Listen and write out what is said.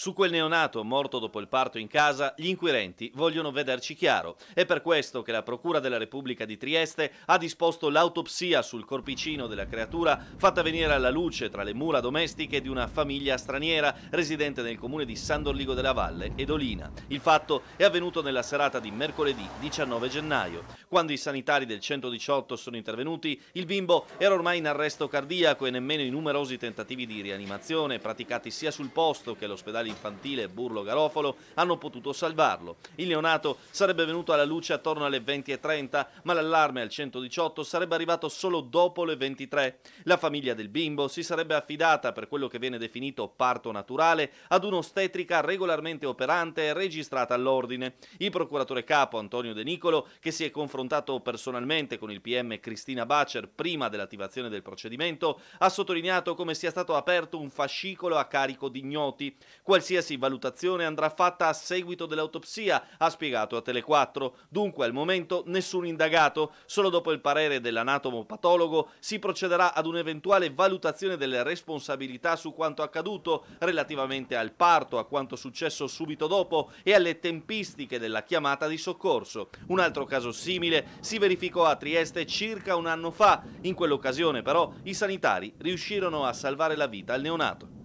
Su quel neonato morto dopo il parto in casa, gli inquirenti vogliono vederci chiaro. È per questo che la Procura della Repubblica di Trieste ha disposto l'autopsia sul corpicino della creatura fatta venire alla luce tra le mura domestiche di una famiglia straniera residente nel comune di San Dorligo della Valle ed Olina. Il fatto è avvenuto nella serata di mercoledì 19 gennaio. Quando i sanitari del 118 sono intervenuti, il bimbo era ormai in arresto cardiaco e nemmeno i numerosi tentativi di rianimazione praticati sia sul posto che all'ospedale infantile Burlo Garofalo hanno potuto salvarlo. Il neonato sarebbe venuto alla luce attorno alle 20.30, ma l'allarme al 118 sarebbe arrivato solo dopo le 23. La famiglia del bimbo si sarebbe affidata per quello che viene definito parto naturale ad un'ostetrica regolarmente operante e registrata all'ordine. Il procuratore capo Antonio De Nicolo, che si è confrontato personalmente con il PM Cristina Bacer prima dell'attivazione del procedimento, ha sottolineato come sia stato aperto un fascicolo a carico di ignoti. Qual Qualsiasi valutazione andrà fatta a seguito dell'autopsia, ha spiegato a Tele4. Dunque al momento nessun indagato. Solo dopo il parere dell'anatomopatologo si procederà ad un'eventuale valutazione delle responsabilità su quanto accaduto relativamente al parto, a quanto successo subito dopo e alle tempistiche della chiamata di soccorso. Un altro caso simile si verificò a Trieste circa un anno fa. In quell'occasione però i sanitari riuscirono a salvare la vita al neonato.